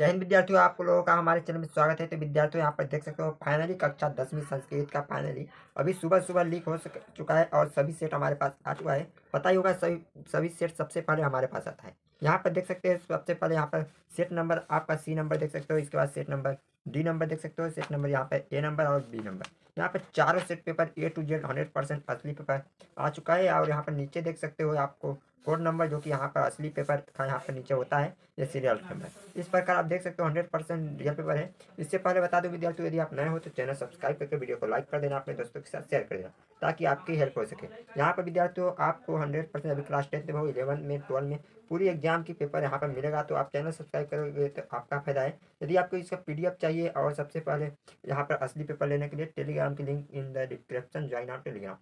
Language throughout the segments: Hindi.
जय हिंद विद्यार्थियों आप लोगों का हमारे चैनल में स्वागत है तो विद्यार्थियों यहाँ पर देख सकते हो फाइनली कक्षा दसवीं संस्कृत का फाइनली अभी सुबह सुबह लीक हो सक चुका है और सभी सेट हमारे पास आ चुका है पता ही होगा सभी सभी सेट सबसे पहले हमारे पास आता है यहाँ पर देख सकते हैं सबसे पहले यहाँ पर सेट नंबर आपका सी नंबर देख सकते हो इसके बाद सेट नंबर डी नंबर देख सकते हो सेट नंबर यहाँ पे ए नंबर और बी नंबर यहाँ पे चारों set paper A to Z hundred percent असली पेपर आ चुका है और यहाँ पर नीचे देख सकते हो आपको कोड नंबर जो कि यहाँ पर असली पेपर था यहाँ पर नीचे होता है ये सीरियल नंबर इस प्रकार आप देख सकते हो हंड्रेड परसेंट रियल पेपर है इससे पहले बता दूँ विद्यार्थियों यदि आप नए हो तो चैनल सब्सक्राइब करके वीडियो को लाइक कर देना अपने दोस्तों के साथ शेयर कर देना ताकि आपकी हेल्प हो सके यहाँ पर विद्यार्थियों आपको हंड्रेड परसेंट अभी क्लास टेंथ में हो इलेवन में ट्वेल्व में पूरी एग्जाम की पेपर यहाँ पर मिलेगा तो आप चैनल सब्सक्राइब व्यवसाय करोगे तो आपका फ़ायदा है यदि आपको इसका पीडीएफ चाहिए और सबसे पहले यहाँ पर असली पेपर लेने के लिए टेलीग्राम की link in the description join out Telegram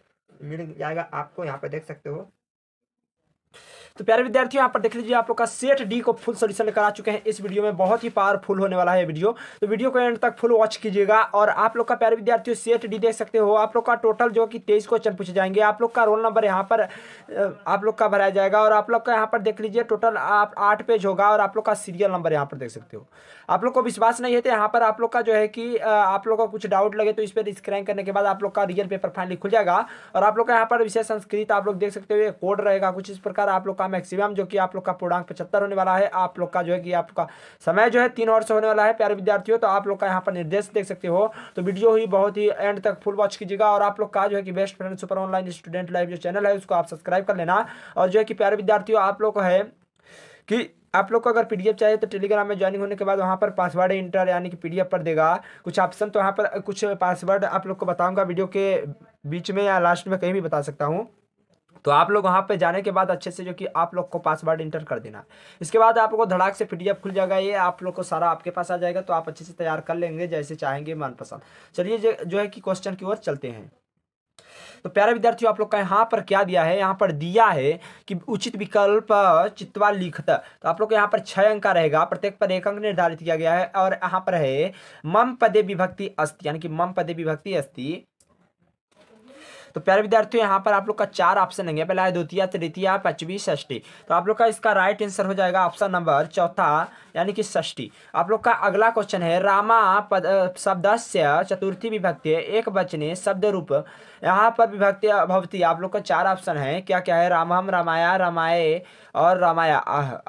मिल जाएगा आपको यहाँ पर देख सकते हो तो प्यारे विद्यार्थियों यहाँ पर देख लीजिए आप लोग का सेट डी को फुल सोल्यूशन करा चुके हैं इस वीडियो में बहुत ही पावरफुल होने वाला है वीडियो तो वीडियो को एंड तक फुल वॉच कीजिएगा और आप लोग का प्यारे विद्यार्थियों सेट डी देख सकते हो आप लोग का टोटल जो कि तेईस क्वेश्चन पूछे जाएंगे आप लोग का रोल नंबर यहाँ पर आप लोग का भराया जाएगा और आप लोग का यहाँ पर देख लीजिए टोटल आप आठ पेज होगा और आप लोग का सीरियल नंबर यहाँ पर देख सकते हो आप लोग को विश्वास नहीं है तो यहाँ पर आप लोग का जो है कि आप लोग का कुछ डाउट लगे तो इस पर स्क्रैन करने के बाद आप लोग का रियल पेपर फाइनली खुल जाएगा और आप लोग का यहाँ पर विषय संस्कृत आप लोग देख सकते हो कोड रहेगा कुछ इस प्रकार प्रकार आप लोग का मैक्सिमम जो कि आप लोग का पूर्णांक पचहत्तर होने वाला है आप लोग का जो है कि आपका समय जो है तीन और से होने वाला है प्यारे विद्यार्थियों तो आप लोग का यहाँ पर निर्देश देख सकते हो तो वीडियो ही बहुत ही एंड तक फुल वॉच कीजिएगा और आप लोग का जो है कि best friend super online student live जो चैनल है उसको आप सब्सक्राइब कर लेना और जो है कि प्यारे विद्यार्थियों आप लोग है कि आप लोग को अगर पीडीएफ चाहिए तो टेलीग्राम में ज्वाइनिंग होने के बाद वहाँ पर पासवर्ड इंटर यानी कि पीडीएफ पर देगा कुछ ऑप्शन तो वहाँ पर कुछ पासवर्ड आप लोग को बताऊँगा वीडियो के बीच में या लास्ट में कहीं भी बता सकता हूँ तो आप लोग वहाँ पे जाने के बाद अच्छे से जो कि आप लोग को पासवर्ड इंटर कर देना इसके बाद आप लोग को धड़ाक से पी खुल जाएगा ये आप लोग को सारा आपके पास आ जाएगा तो आप अच्छे से तैयार कर लेंगे जैसे चाहेंगे मनपसंद चलिए जो है कि क्वेश्चन की ओर चलते हैं तो प्यारा विद्यार्थियों आप लोग का यहाँ पर क्या दिया है यहाँ पर दिया है कि उचित विकल्प चित्वा लिखत तो आप लोग यहाँ पर छह अंक का रहेगा प्रत्येक पर एक अंक निर्धारित किया गया है और यहाँ पर है मम पदे विभक्ति अस्थि यानी कि मम पदे विभक्ति अस्ति तो प्यारे विद्यार्थियों यहाँ पर आप लोग का चार ऑप्शन है पहला है द्वितीय तृतीय पचवीं षष्टी तो आप लोग का इसका राइट आंसर हो जाएगा ऑप्शन नंबर चौथा यानी कि षष्टी आप लोग का अगला क्वेश्चन है रामा पद शब्द से चतुर्थी विभक्ति एक बचने शब्द रूप यहाँ पर विभक्ति भवती आप लोग का चार ऑप्शन है क्या क्या है रामहम रामाया रामाये और रामाया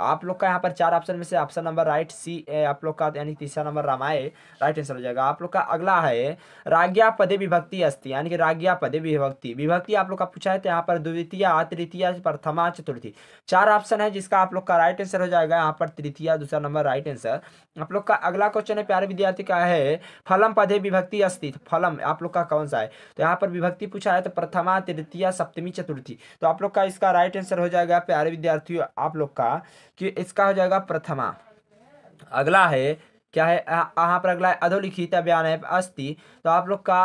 आप लोग का यहाँ पर चार ऑप्शन में से option number right C A आप लोग का यानी तीसरा नंबर रामाय राइट आंसर हो जाएगा आप लोग का अगला है राज्ञा पदे विभक्ति अस्थि यानी कि राज्ञा पदे विभक्ति विभक्ति विभक्ति आप लोग का पूछा है तो यहाँ पर द्वितीय तृतीय प्रथमा चतुर्थी चार ऑप्शन है जिसका आप लोग का राइट आंसर हो जाएगा यहाँ पर तृतीय दूसरा नंबर राइट आंसर आप लोग का अगला क्वेश्चन है प्यारे विद्यार्थी का है फलम पदे विभक्ति अस्थित तो फलम आप लोग का कौन सा है तो यहाँ पर विभक्ति पूछा है तो प्रथमा तृतीय सप्तमी चतुर्थी तो आप लोग का इसका राइट आंसर हो जाएगा प्यारे विद्यार्थियों आप लोग का कि इसका हो जाएगा प्रथमा अगला है क्या है यहाँ पर अगला है अधोलिखित अभियान है अस्थि तो आप लोग का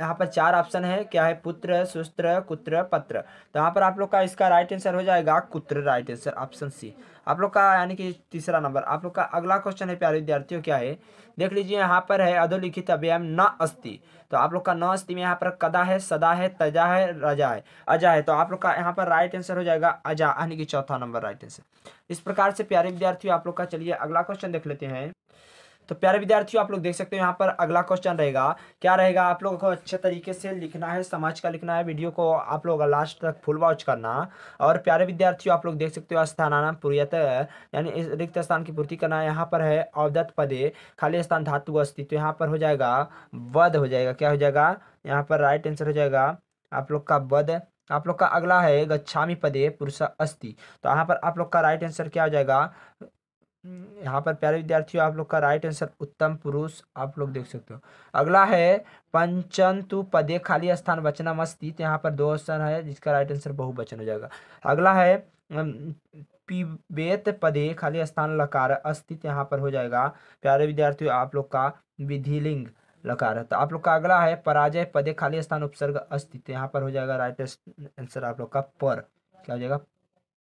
यहाँ पर चार ऑप्शन है क्या है पुत्र सुस्त्र कुत्र पत्र तो यहाँ पर आप लोग का इसका राइट आंसर हो जाएगा कुत्र राइट आंसर ऑप्शन सी आप लोग का यानी कि तीसरा नंबर आप लोग का अगला क्वेश्चन है प्यारे विद्यार्थियों क्या है देख लीजिए यहाँ पर है अधोलिखित अभियान न अस्थि तो आप लोग का न अस्थि में यहाँ पर कदा है सदा है तजा है रजा है अजा है तो आप लोग का यहाँ पर राइट आंसर हो जाएगा अजा यानी कि चौथा नंबर राइट आंसर इस प्रकार से प्यारे विद्यार्थियों आप लोग का चलिए अगला क्वेश्चन देख लेते हैं तो प्यारे विद्यार्थियों आप लोग देख सकते हो यहाँ पर अगला क्वेश्चन रहेगा क्या रहेगा आप लोगों को अच्छे तरीके से लिखना है समझ का लिखना है वीडियो को आप लोग लास्ट तक फुल वॉच करना और प्यारे विद्यार्थियों आप लोग देख सकते हो स्थानाना पूर्यत यानी रिक्त स्थान की पूर्ति करना यहाँ पर है अवदत्त पदे खाली स्थान धातु अस्थि तो यहाँ पर हो जाएगा वध हो जाएगा क्या हो जाएगा यहाँ पर राइट आंसर हो जाएगा आप लोग का वध आप लोग का अगला है गच्छामी पदे पुरुष अस्थि तो यहाँ पर आप लोग का राइट आंसर क्या हो जाएगा हम्म, यहाँ पर प्यारे विद्यार्थियों आप लोग का राइट आंसर उत्तम पुरुष आप लोग देख सकते हो अगला है पंचंतु पदे खाली स्थान बचना मस्ती तो यहाँ पर दो ऑप्शन है जिसका राइट आंसर बहुवचन हो जाएगा अगला है पिबेत पदे खाली स्थान लकार अस्तित्व तो यहाँ पर हो जाएगा प्यारे विद्यार्थियों आप लोग का विधिलिंग लकार तो आप लोग का अगला है पराजय पदे खाली स्थान उपसर्ग अस्तित्व तो यहाँ पर हो जाएगा राइट आंसर आप लोग का पर क्या हो जाएगा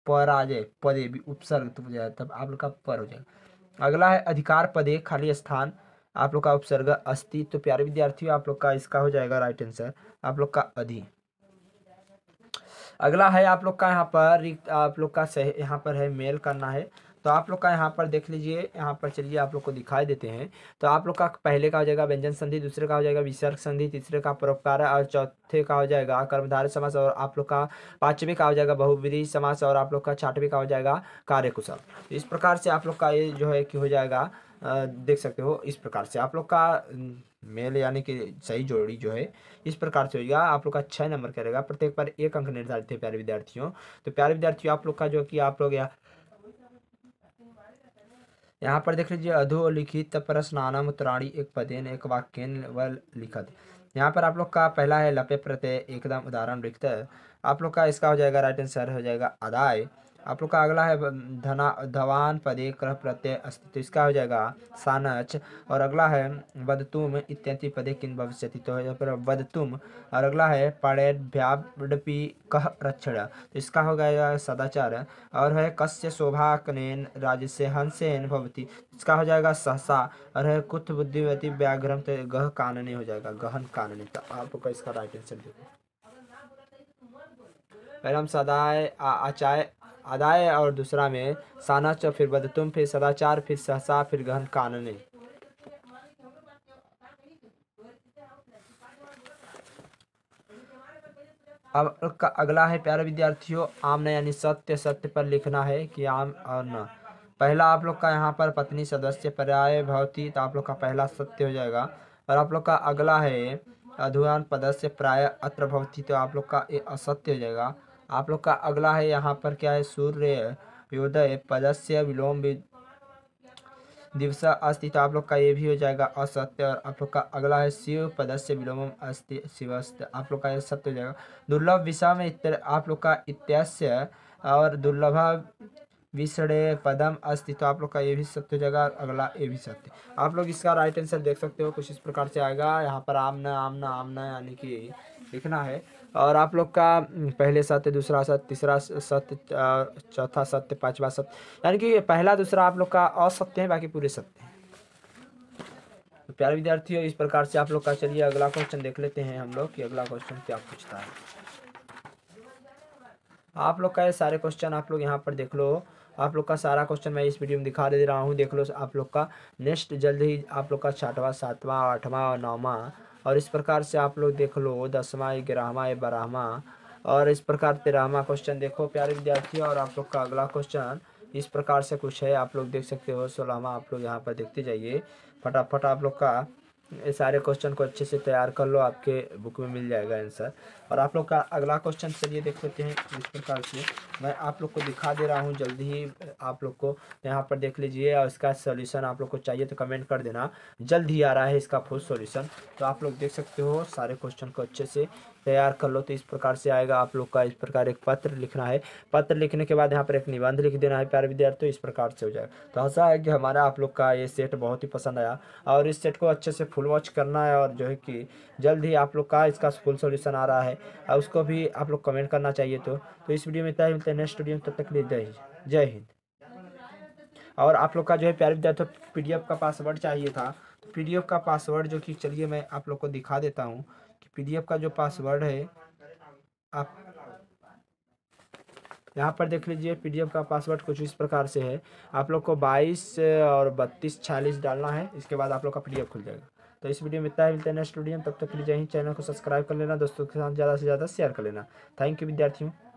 पर आ जाए पदे भी उपसर्ग तो हो जाए तब आप लोग का पर हो जाएगा अगला है अधिकार पदे खाली स्थान आप लोग का उपसर्ग अस्थि तो प्यारे विद्यार्थियों आप लोग का इसका हो जाएगा राइट आंसर आप लोग का अधि अगला है आप लोग का यहाँ पर आप लोग का सही यहाँ पर है मेल करना है तो आप लोग का यहाँ पर देख लीजिए यहाँ पर चलिए आप लोग को दिखाई देते हैं तो आप लोग का पहले का हो जाएगा व्यंजन संधि दूसरे का हो जाएगा विसर्ग संधि तीसरे का परोपकार और चौथे का हो जाएगा कर्मधारय समास और आप लोग का पाँचवें का हो जाएगा बहुविधि समास और आप लोग का छठवें का हो जाएगा कार्यकुशल इस प्रकार से आप लोग का ये जो है कि हो जाएगा देख सकते हो इस प्रकार से आप लोग का मेल यानी कि सही जोड़ी जो है इस प्रकार से होगा आप लोग का छः नंबर करेगा प्रत्येक पर एक अंक निर्धारित है प्यारे विद्यार्थियों तो प्यारे विद्यार्थियों आप लोग का जो कि आप लोग या यहाँ पर देख लीजिए अधो लिखित प्रश्नानम उत्तराणी एक पदेन एक वाक्यन व लिखत यहाँ पर आप लोग का पहला है लपे प्रत्यय एकदम उदाहरण लिखते आप लोग का इसका हो जाएगा राइट आंसर हो जाएगा अदाय आप लोग का अगला है धना धवान पदे क्रह प्रत्यय अस्त तो इसका हो जाएगा सानच और अगला है वदतुम इत्यादि पदे किन भविष्य तो या फिर वदतुम और अगला है पड़े पड़ेभ्यापी कह रक्षण तो इसका हो जाएगा सदाचार और है कस्य शोभा कनेन राजस्य हंसेन भवती इसका हो जाएगा सहसा और है कुथ बुद्धिवती व्याघ्रम तो गह कानने हो जाएगा गहन कानने तो आपका इसका राइट आंसर देखो पहले हम सदाए आचाय अदाय और दूसरा में साना चौ फिर बदतुम फिर सदाचार फिर सहसा फिर गहन कानने अब का अगला है प्यारे विद्यार्थियों आमना यानी सत्य सत्य पर लिखना है कि आम और न पहला आप लोग का यहाँ पर पत्नी सदस्य पर्याय भवती तो आप लोग का पहला सत्य हो जाएगा और आप लोग का अगला है अधुआन पदस्य प्राय अत्र भवती तो आप लोग का असत्य हो जाएगा आप लोग का अगला है यहाँ पर क्या है सूर्य योदय पदस्य विलोम दिवस अस्थि तो आप लोग का ये भी हो जाएगा असत्य और आप लोग का अगला है शिव पदस्य विलोम अस्थि शिवस्त आप लोग का यह सत्य तो हो जाएगा दुर्लभ विषा में इतर, आप लोग का इत्यास्य और दुर्लभा विषणे पदम अस्थि तो आप लोग का ये भी सत्य तो हो जाएगा और अगला ये भी सत्य आप लोग इसका राइट आंसर देख सकते हो कुछ इस प्रकार से आएगा यहाँ पर आमना आमना आमना यानी कि लिखना है और आप लोग का हम्म, पहले सत्य दूसरा सत्य तीसरा सत्य चौथा सत्य पांचवा सत्य यानी कि पहला दूसरा आप लोग का असत्य है बाकी पूरे सत्य हैं तो प्यारे विद्यार्थियों इस प्रकार से आप लोग का चलिए अगला क्वेश्चन देख लेते हैं हम लोग कि अगला क्वेश्चन क्या पूछता है आप लोग का ये सारे क्वेश्चन आप लोग यहाँ पर देख लो आप लोग का सारा क्वेश्चन मैं इस वीडियो में दिखा दे रहा हूँ देख लो आप लोग का नेक्स्ट जल्द ही आप लोग का छठवा सातवां आठवां और नौवां और इस प्रकार से आप लोग देख लो दसवा ग्यारहवा बारहवा और इस प्रकार तेरहवा क्वेश्चन देखो प्यारे विद्यार्थी और आप लोग का अगला क्वेश्चन इस प्रकार से कुछ है आप लोग देख सकते हो सोलहवा आप लोग यहाँ पर देखते जाइए फटाफट आप लोग का ये सारे क्वेश्चन को अच्छे से तैयार कर लो आपके बुक में मिल जाएगा आंसर और आप लोग का अगला क्वेश्चन चलिए देख लेते हैं इस प्रकार से मैं आप लोग को दिखा दे रहा हूँ जल्दी ही आप लोग को यहाँ पर देख लीजिए और इसका सोल्यूशन आप लोग को चाहिए तो कमेंट कर देना जल्द ही आ रहा है इसका फुल सोल्यूशन तो आप लोग देख सकते हो सारे क्वेश्चन को अच्छे से तैयार कर लो तो इस प्रकार से आएगा आप लोग का इस प्रकार एक पत्र लिखना है पत्र लिखने के बाद यहाँ पर एक निबंध लिख देना है प्यार विद्यार्थी इस प्रकार से हो जाएगा तो ऐसा है कि हमारा आप लोग का ये सेट बहुत ही पसंद आया और इस सेट को अच्छे से फुल फुल वॉच करना है और जो है कि जल्द ही आप लोग का इसका फुल सोल्यूशन आ रहा है और उसको भी आप लोग कमेंट करना चाहिए तो तो इस वीडियो में तय मिलते हैं नेक्स्ट वीडियो में तब तक के लिए जय जय हिंद और आप लोग का जो है प्यारे विद्यार्थी तो पी डी का पासवर्ड चाहिए था तो पी का पासवर्ड जो कि चलिए मैं आप लोग को दिखा देता हूँ कि पी डी का जो पासवर्ड है आप यहाँ पर देख लीजिए पीडीएफ का पासवर्ड कुछ इस प्रकार से है आप लोग को 22 और 32 छियालीस डालना है इसके बाद आप लोग का पीडीएफ खुल जाएगा तो इस वीडियो में इतना ही मिलता है नेक्स्ट वीडियो में तब तक के लिए जय हिंद चैनल को सब्सक्राइब कर लेना दोस्तों के साथ ज़्यादा से ज़्यादा शेयर कर लेना थैंक यू विद्यार्थियों